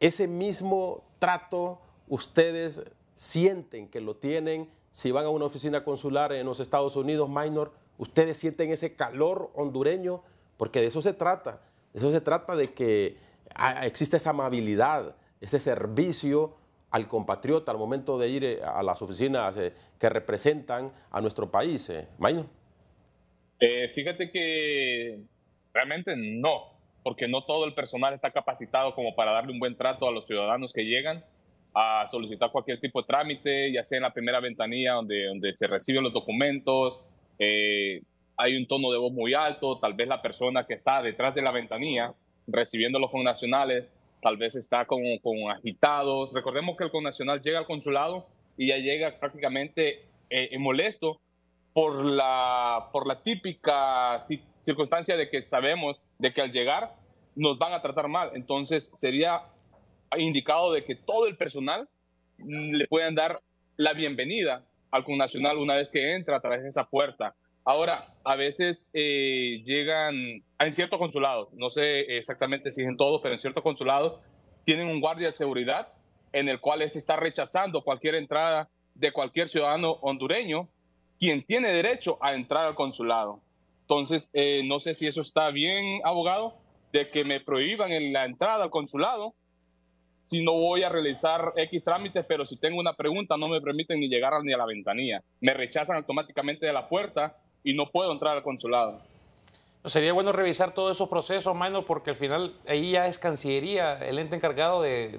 Speaker 1: Ese mismo trato ustedes sienten que lo tienen si van a una oficina consular en los Estados Unidos, minor, ustedes sienten ese calor hondureño, porque de eso se trata. De eso se trata de que ah, existe esa amabilidad, ese servicio al compatriota al momento de ir eh, a las oficinas eh, que representan a nuestro país. Eh, Maynor.
Speaker 3: fíjate que realmente no, porque no todo el personal está capacitado como para darle un buen trato a los ciudadanos que llegan a solicitar cualquier tipo de trámite, ya sea en la primera ventanilla donde, donde se reciben los documentos, eh, hay un tono de voz muy alto, tal vez la persona que está detrás de la ventanilla recibiendo los connacionales, tal vez está con, con agitados. Recordemos que el connacional llega al consulado y ya llega prácticamente eh, eh, molesto por la, por la típica circunstancia de que sabemos de que al llegar nos van a tratar mal. Entonces sería indicado de que todo el personal le puedan dar la bienvenida al connacional una vez que entra a través de esa puerta. Ahora, a veces eh, llegan ah, en ciertos consulados, no sé exactamente si en todos, pero en ciertos consulados tienen un guardia de seguridad en el cual se está rechazando cualquier entrada de cualquier ciudadano hondureño quien tiene derecho a entrar al consulado. Entonces, eh, no sé si eso está bien, abogado, de que me prohíban en la entrada al consulado si no voy a realizar X trámites, pero si tengo una pregunta no me permiten ni llegar ni a la ventanilla. Me rechazan automáticamente de la puerta y no puedo entrar al consulado. Sería bueno revisar todos esos procesos, Minor, porque al final ahí ya es
Speaker 2: Cancillería, el ente encargado de,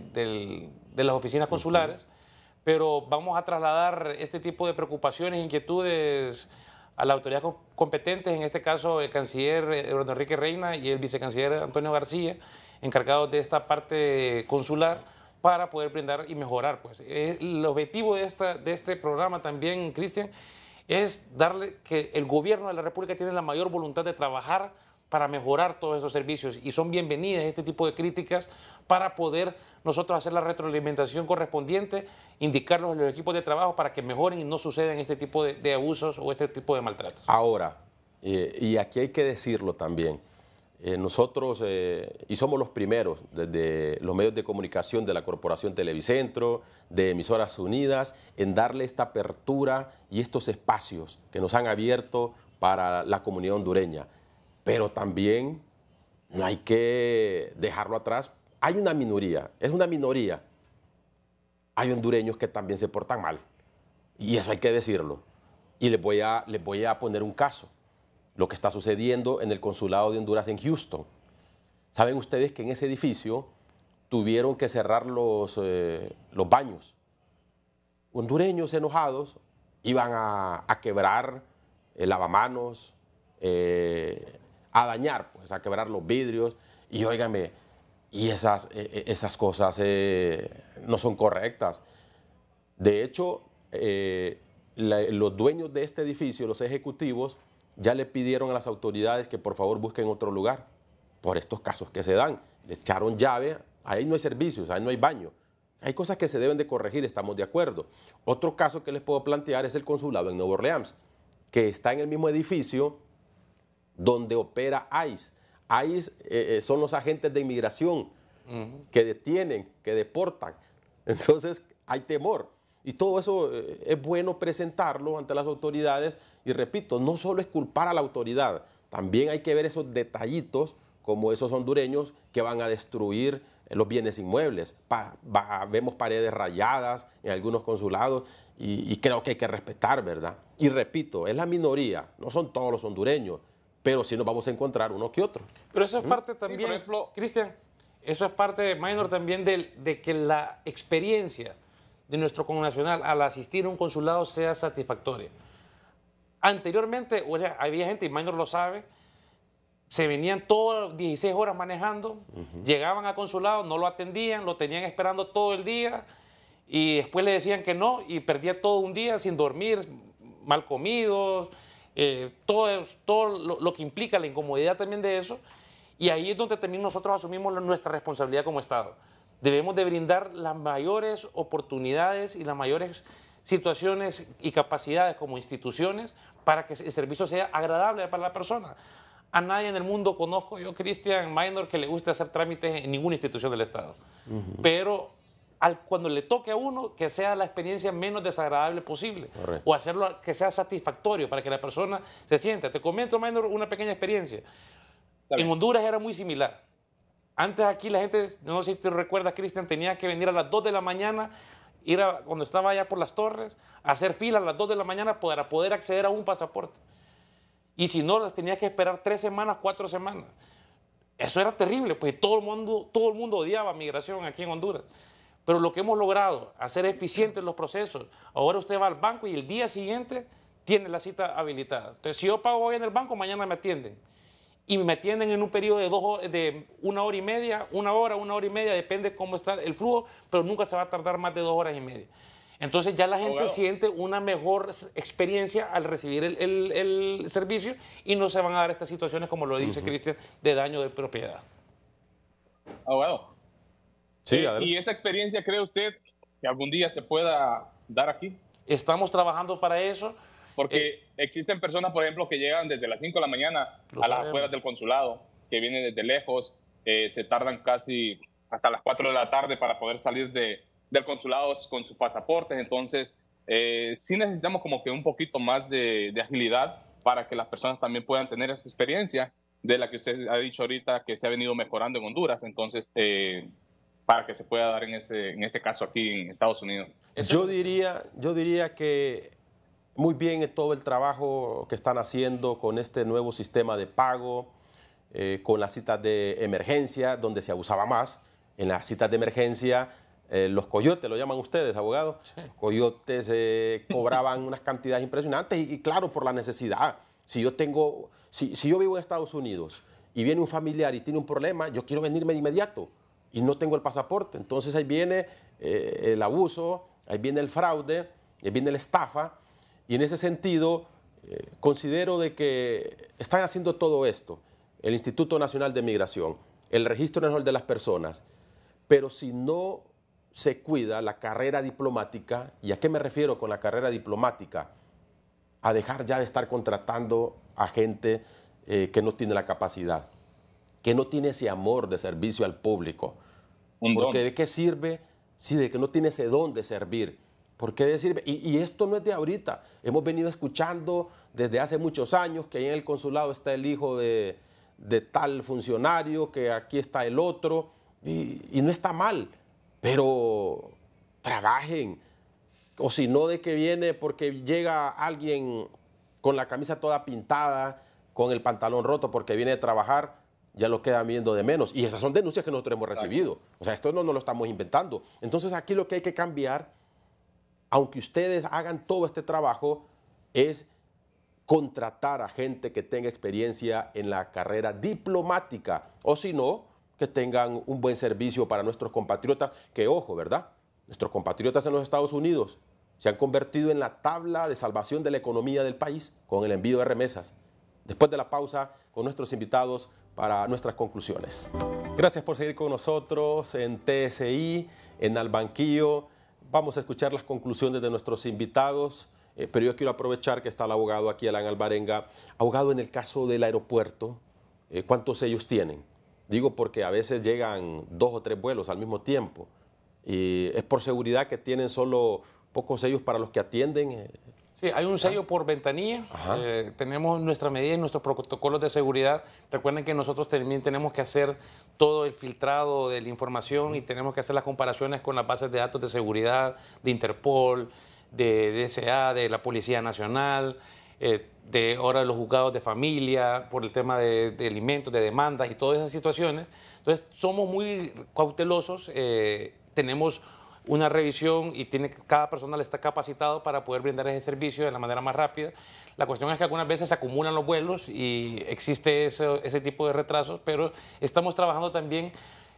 Speaker 2: las oficinas consulares, pero vamos a trasladar este tipo de preocupaciones, e inquietudes a la autoridad competente, en este caso el canciller eh, Eduardo Enrique Reina y el vicecanciller Antonio García, encargados de esta parte consular para poder brindar y mejorar. Pues. Eh, el objetivo de, esta, de este programa también, Cristian, es darle que el gobierno de la República tiene la mayor voluntad de trabajar para mejorar todos esos servicios y son bienvenidas este tipo de críticas para poder nosotros hacer la retroalimentación correspondiente, indicarlos a los equipos de trabajo para que mejoren y no sucedan este tipo de, abusos o este tipo de maltratos.
Speaker 1: Ahora, eh, y aquí hay que decirlo también, eh, nosotros, eh, y somos los primeros, desde los medios de comunicación de la Corporación Televicentro, de Emisoras Unidas, en darle esta apertura y estos espacios que nos han abierto para la comunidad hondureña. Pero también no hay que dejarlo atrás. Hay una minoría, es una minoría. Hay hondureños que también se portan mal. Y eso hay que decirlo. Y les voy a, les voy a poner un caso lo que está sucediendo en el consulado de Honduras en Houston. Saben ustedes que en ese edificio tuvieron que cerrar los, eh, los baños. Hondureños enojados iban a, quebrar eh, lavamanos, eh, a dañar, pues a quebrar los vidrios. Y óigame, y esas, esas cosas no son correctas. De hecho, los dueños de este edificio, los ejecutivos, ya le pidieron a las autoridades que por favor busquen otro lugar por estos casos que se dan. Le echaron llave, ahí no hay servicios, ahí no hay baño. Hay cosas que se deben de corregir, estamos de acuerdo. Otro caso que les puedo plantear es el consulado en Nueva Orleans, que está en el mismo edificio donde opera ICE. ICE eh, eh, son los agentes de inmigración que detienen, que deportan. Entonces hay temor. Y todo eso eh, es bueno presentarlo ante las autoridades. Y repito, no solo es culpar a la autoridad, también hay que ver esos detallitos como esos hondureños que van a destruir eh, los bienes inmuebles. vemos paredes rayadas en algunos consulados y, creo que hay que respetar, ¿verdad? Y repito, es la minoría, no son todos los hondureños, pero sí nos vamos a encontrar uno que otro.
Speaker 2: Pero eso es parte también, Cristian, eso es parte, Minor, también de, de que la experiencia de nuestro connacional al asistir a un consulado sea satisfactorio. Anteriormente había gente, y no lo sabe, se venían todas 16 horas manejando, llegaban al consulado, no lo atendían, lo tenían esperando todo el día y después le decían que no y perdía todo un día sin dormir, mal comidos, eh, todo, lo, que implica la incomodidad también de eso. Y ahí es donde también nosotros asumimos nuestra responsabilidad como Estado debemos de brindar las mayores oportunidades y las mayores situaciones y capacidades como instituciones para que el servicio sea agradable para la persona. A nadie en el mundo conozco yo, Cristian Minor, que le guste hacer trámites en ninguna institución del Estado. Pero al, cuando le toque a uno, que sea la experiencia menos desagradable posible. O hacerlo que sea satisfactorio para que la persona se sienta. Te comento, Minor, una pequeña experiencia. En Honduras era muy similar antes aquí la gente, no sé si te recuerdas, Cristian, tenía que venir a las 2 de la mañana, ir cuando estaba allá por las torres, hacer fila a las 2 de la mañana para poder acceder a un pasaporte. Y si no, las tenía que esperar tres semanas, cuatro semanas. Eso era terrible, pues todo el mundo, todo el mundo odiaba migración aquí en Honduras. Pero lo que hemos logrado, hacer eficientes los procesos. Ahora usted va al banco y el día siguiente tiene la cita habilitada. Entonces, si yo pago hoy en el banco, mañana me atienden y me atienden en un periodo de, dos, de una hora y media, una hora, una hora y media, depende cómo está el flujo, pero nunca se va a tardar más de dos horas y media. Entonces ya la gente siente una mejor experiencia al recibir el, el, servicio y no se van a dar estas situaciones, como lo dice Cristian, de daño de propiedad.
Speaker 3: Abogado. Sí, eh, ¿Y esa experiencia cree usted que algún día se pueda dar aquí? Estamos trabajando para eso. Porque eh, existen personas, por ejemplo, que llegan desde las 5 de la mañana a las afueras del consulado, que vienen desde lejos, eh, se tardan casi hasta las 4 de la tarde para poder salir de, del consulado con sus pasaportes. Entonces, eh, sí necesitamos como que un poquito más de, agilidad para que las personas también puedan tener esa experiencia de la que usted ha dicho ahorita que se ha venido mejorando en Honduras. Entonces, para que se pueda dar en, ese, en este caso aquí en Estados Unidos.
Speaker 1: Yo diría, yo diría que muy bien todo el trabajo que están haciendo con este nuevo sistema de pago, eh, con las citas de emergencia, donde se abusaba más. En las citas de emergencia, eh, los coyotes, lo llaman ustedes, abogados, coyotes eh, cobraban unas cantidades impresionantes y, claro, por la necesidad. Si yo, tengo, si yo vivo en Estados Unidos y viene un familiar y tiene un problema, yo quiero venirme de inmediato y no tengo el pasaporte. Entonces ahí viene el abuso, ahí viene el fraude, ahí viene la estafa y en ese sentido, eh, considero de que están haciendo todo esto, el Instituto Nacional de Migración, el Registro Nacional de las Personas, pero si no se cuida la carrera diplomática, ¿y a qué me refiero con la carrera diplomática? A dejar ya de estar contratando a gente eh, que no tiene la capacidad, que no tiene ese amor de servicio al público. Porque ¿de qué sirve? Si de que no tiene ese don de servir ¿Por qué decir? Y, esto no es de ahorita. Hemos venido escuchando desde hace muchos años que ahí en el consulado está el hijo de, tal funcionario, que aquí está el otro, y, no está mal, pero trabajen. O si no, de que viene porque llega alguien con la camisa toda pintada, con el pantalón roto porque viene de trabajar, ya lo quedan viendo de menos. Y esas son denuncias que nosotros hemos recibido. O sea, esto no nos lo estamos inventando. Entonces aquí lo que hay que cambiar aunque ustedes hagan todo este trabajo, es contratar a gente que tenga experiencia en la carrera diplomática, o si no, que tengan un buen servicio para nuestros compatriotas, que ojo, ¿verdad? Nuestros compatriotas en los Estados Unidos se han convertido en la tabla de salvación de la economía del país con el envío de remesas. Después de la pausa, con nuestros invitados para nuestras conclusiones. Gracias por seguir con nosotros en TSI, en Albanquillo Vamos a escuchar las conclusiones de nuestros invitados, eh, pero yo quiero aprovechar que está el abogado aquí, Alan Albarenga. Abogado, en el caso del aeropuerto, eh, ¿cuántos ellos tienen? Digo porque a veces llegan dos o tres vuelos al mismo tiempo. Y es por seguridad que tienen solo pocos sellos para los que atienden. Eh,
Speaker 2: hay un sello por ventanilla. Eh, tenemos nuestra medidas y nuestros protocolos de seguridad. Recuerden que nosotros también tenemos que hacer todo el filtrado de la información y tenemos que hacer las comparaciones con las bases de datos de seguridad de Interpol, de DSA, de la Policía Nacional, eh, de ahora los juzgados de familia, por el tema de, alimentos, de demandas y todas esas situaciones. Entonces, somos muy cautelosos. Eh, tenemos una revisión y tiene, cada persona le está capacitado para poder brindar ese servicio de la manera más rápida. La cuestión es que algunas veces se acumulan los vuelos y existe ese, tipo de retrasos, pero estamos trabajando también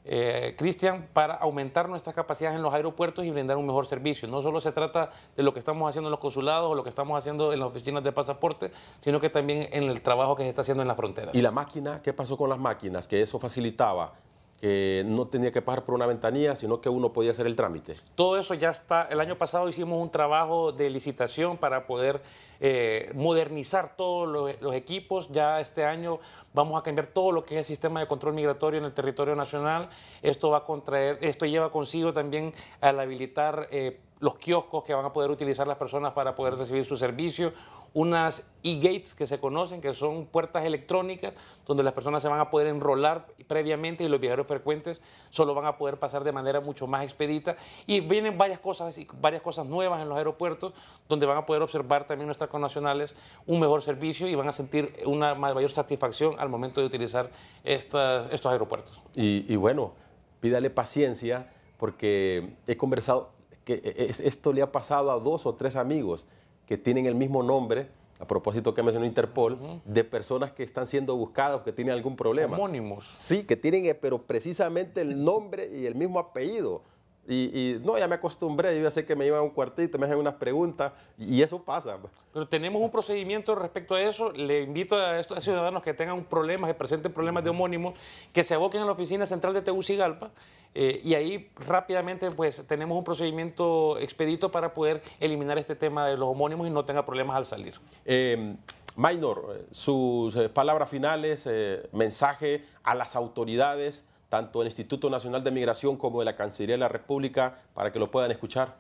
Speaker 2: eh, Cristian, para aumentar nuestras capacidades en los aeropuertos y brindar un mejor servicio. No solo se trata de lo que estamos haciendo en los consulados o lo que estamos haciendo en las oficinas de pasaporte, sino que también en el trabajo que se
Speaker 1: está haciendo en la frontera. ¿Y la máquina? ¿Qué pasó con las máquinas? Que eso facilitaba que no tenía que pasar por una ventanilla, sino que uno podía hacer el trámite.
Speaker 2: Todo eso ya está, el año pasado hicimos un trabajo de licitación para poder eh, modernizar todos los, equipos, ya este año vamos a cambiar todo lo que es el sistema de control migratorio en el territorio nacional, esto va a contraer, esto lleva consigo también al habilitar... Eh, los kioscos que van a poder utilizar las personas para poder recibir su servicio, unas e-gates que se conocen, que son puertas electrónicas donde las personas se van a poder enrolar previamente y los viajeros frecuentes solo van a poder pasar de manera mucho más expedita. Y vienen varias cosas, varias cosas nuevas en los aeropuertos donde van a poder observar también nuestras connacionales un mejor servicio y van a sentir una mayor satisfacción al momento de utilizar estos aeropuertos.
Speaker 1: Y, y bueno, pídale paciencia porque he conversado que e, e, esto le ha pasado a dos o tres amigos que tienen el mismo nombre, a propósito que mencionó Interpol, de personas que están siendo buscadas o que tienen algún problema. Homónimos. Sí, que tienen, eh, pero precisamente el nombre y el mismo apellido. Y, no, ya me acostumbré, yo sé que me iban a un cuartito, me hacen unas preguntas y eso pasa. Pues.
Speaker 2: Pero tenemos un procedimiento respecto a eso. Le invito a estos ciudadanos que tengan problemas, que presenten problemas de homónimos, que se aboquen a la oficina central de Tegucigalpa eh, y ahí rápidamente pues tenemos un procedimiento expedito para poder eliminar
Speaker 1: este tema de los homónimos y no tenga problemas al salir. Em, Maynor, eh, sus eh, palabras finales, mensaje a las autoridades tanto del Instituto Nacional de Migración como de la Cancillería de la República, para que lo puedan escuchar?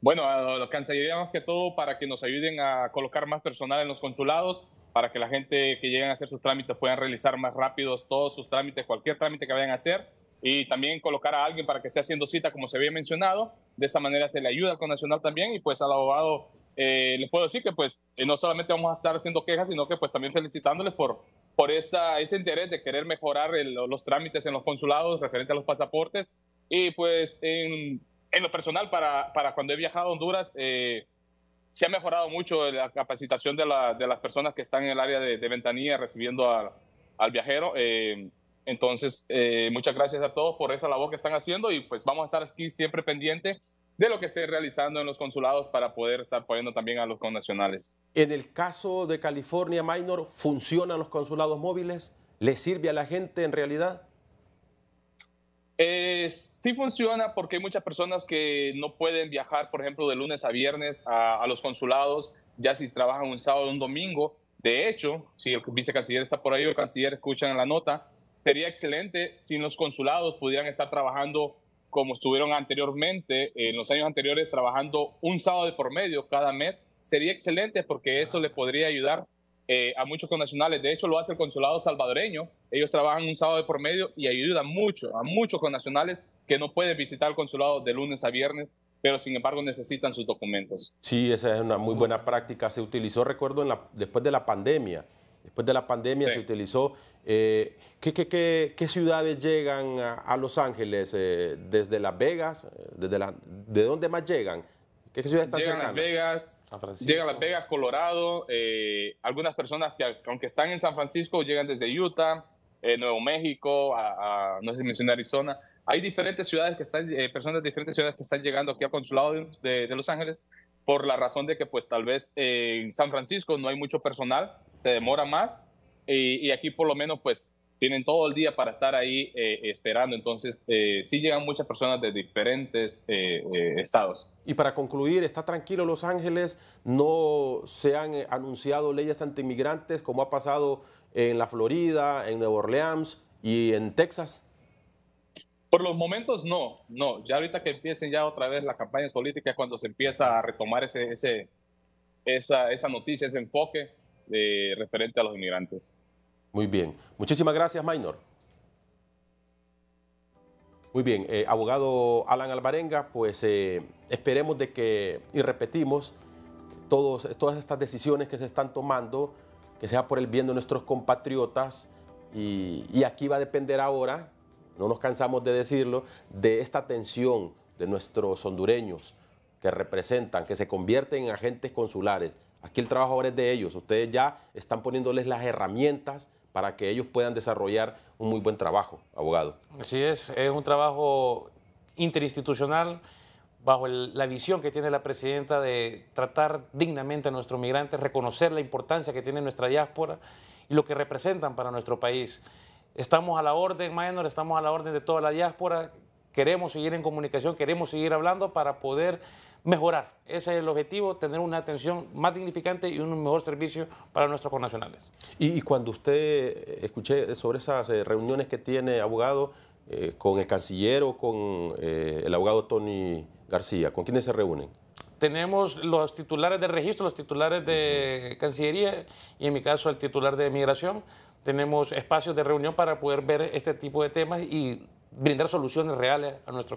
Speaker 3: Bueno, a la Cancillería más que todo para que nos ayuden a colocar más personal en los consulados, para que la gente que lleguen a hacer sus trámites puedan realizar más rápidos todos sus trámites, cualquier trámite que vayan a hacer, y también colocar a alguien para que esté haciendo cita, como se había mencionado. De esa manera se le ayuda al connacional también y pues al abogado eh, les puedo decir que pues eh, no solamente vamos a estar haciendo quejas, sino que pues también felicitándoles por, por esa, ese interés de querer mejorar los trámites en los consulados referente a los pasaportes. Y pues en, lo personal, para, para, cuando he viajado a Honduras, eh, se ha mejorado mucho la capacitación de, las personas que están en el área de, de ventanilla recibiendo al viajero. entonces, muchas gracias a todos por esa labor que están haciendo y pues vamos a estar aquí siempre pendientes de lo que esté realizando en los consulados para poder estar apoyando también a los connacionales.
Speaker 1: En el caso de California Minor, ¿funcionan los consulados móviles? ¿Les sirve a la gente en realidad?
Speaker 3: Eh, sí funciona porque hay muchas personas que no pueden viajar, por ejemplo, de lunes a viernes a, los consulados, ya si trabajan un sábado o un domingo. De hecho, si el vicecanciller está por ahí o el canciller escuchan la nota, sería excelente si los consulados pudieran estar trabajando como estuvieron anteriormente, en los años anteriores, trabajando un sábado de por medio cada mes, sería excelente porque eso le podría ayudar eh, a muchos connacionales. De hecho, lo hace el consulado salvadoreño. Ellos trabajan un sábado de por medio y ayudan mucho a muchos connacionales que no pueden visitar el consulado de lunes a viernes pero sin embargo necesitan sus documentos.
Speaker 1: Sí, esa es una muy buena práctica. Se utilizó, recuerdo, después de la pandemia después de la pandemia se utilizó. Eh, ¿qué, ciudades llegan a, Los Ángeles? Eh, ¿Desde Las Vegas? Eh, desde ¿De dónde más llegan? ¿Qué ciudades están llegan Las
Speaker 3: Vegas, llegan a Las Vegas, Colorado. algunas personas que, aunque están en San Francisco, llegan desde Utah, Nuevo México, no sé si mencioné Arizona. Hay diferentes ciudades que están, personas de diferentes ciudades que están llegando aquí al consulado de Los Ángeles por la razón de que pues tal vez eh, en San Francisco no hay mucho personal, se demora más y, aquí por lo menos pues tienen todo el día para estar ahí eh, esperando, entonces eh, sí llegan muchas personas de diferentes estados.
Speaker 1: Y para concluir, está tranquilo Los Ángeles, no se han anunciado leyes antimigrantes como ha pasado en la Florida, en Nueva Orleans y en Texas.
Speaker 3: Por los momentos no, no. Ya ahorita que empiecen ya otra vez las campañas políticas cuando se empieza a retomar ese, ese, esa, esa noticia, ese enfoque de, eh, referente a los inmigrantes.
Speaker 1: Muy bien. Muchísimas gracias, Maynor. Muy bien, eh, abogado Alan Alvarenga, pues eh, esperemos de que, y repetimos, todos, todas estas decisiones que se están tomando, que sea por el bien de nuestros compatriotas, y, y aquí va a depender ahora no nos cansamos de decirlo, de esta atención de nuestros hondureños que representan, que se convierten en agentes consulares. Aquí el trabajo ahora es de ellos. Ustedes ya están poniéndoles las herramientas para que ellos puedan desarrollar un muy buen trabajo, abogado. Así es, es
Speaker 2: un trabajo interinstitucional bajo la visión que tiene la presidenta de tratar dignamente a nuestros migrantes, reconocer la importancia que tiene nuestra diáspora y lo que representan para nuestro país. Estamos a la orden, Mayor, estamos a la orden de toda la diáspora. Queremos seguir en comunicación, queremos seguir hablando para poder mejorar. Ese es el objetivo, tener una atención más dignificante y un mejor servicio para nuestros connacionales.
Speaker 1: Y, cuando usted escuché sobre esas eh, reuniones que tiene abogado eh, con el canciller o con eh, el abogado Tony García, ¿con quiénes se reúnen?
Speaker 2: Tenemos los titulares de registro, los titulares de Cancillería y en mi caso el titular de Migración tenemos espacios de reunión para poder ver este tipo de temas y brindar soluciones reales
Speaker 1: a, nuestro,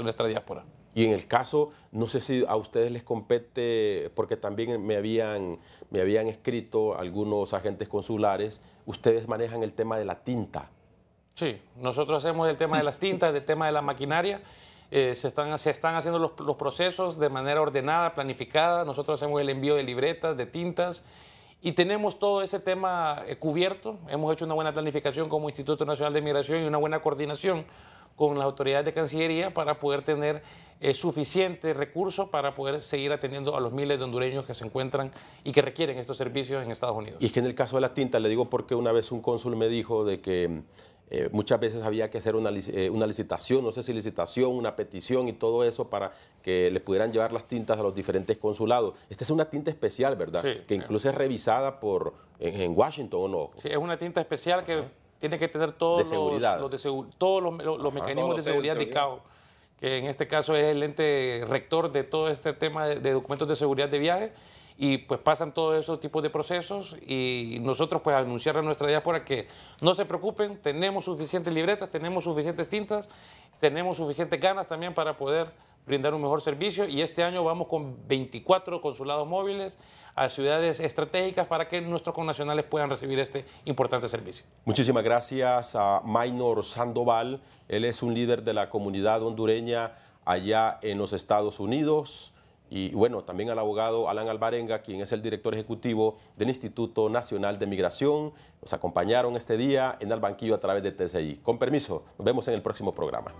Speaker 1: nuestra diáspora. Y en el caso, no sé si a ustedes les compete, porque también me habían, me habían escrito algunos agentes consulares, ustedes manejan el tema de la tinta.
Speaker 2: Sí, nosotros hacemos el tema de las tintas, el tema de la maquinaria. Eh, se, están, se están haciendo los, los procesos de manera ordenada, planificada. Nosotros hacemos el envío de libretas, de tintas y tenemos todo ese tema eh, cubierto. Hemos hecho una buena planificación como Instituto Nacional de Migración y una buena coordinación con las autoridades de Cancillería para poder tener eh, suficientes recursos para poder seguir atendiendo a los miles de hondureños que se encuentran y que requieren estos servicios en Estados Unidos.
Speaker 1: Y es que en el caso de la tinta, le digo porque una vez un cónsul me dijo de que eh, muchas veces había que hacer eh, una, licitación, no sé si licitación, una petición y todo eso para que le pudieran llevar las tintas a los diferentes consulados. Esta es una tinta especial, ¿verdad? Sí, que incluso es revisada por en, Washington o no.
Speaker 2: Sí, es una tinta especial que tiene que tener todos los, todos los, mecanismos de seguridad de ICAO, que en este caso es el ente rector de todo este tema de, de documentos de seguridad de viaje y pues pasan todos esos tipos de procesos y nosotros pues anunciar a nuestra diáspora que no se preocupen, tenemos suficientes libretas, tenemos suficientes tintas, tenemos suficientes ganas también para poder brindar un mejor servicio y este año vamos con 24 consulados móviles a ciudades estratégicas para que nuestros connacionales puedan recibir este importante servicio.
Speaker 1: Muchísimas gracias a Maynor Sandoval. Él es un líder de la comunidad hondureña allá en los Estados Unidos. Y bueno, también al abogado Alan Albarenga, quien es el director ejecutivo del Instituto Nacional de Migración. Nos acompañaron este día en el banquillo a través de TCI. Con permiso, nos vemos en el próximo programa.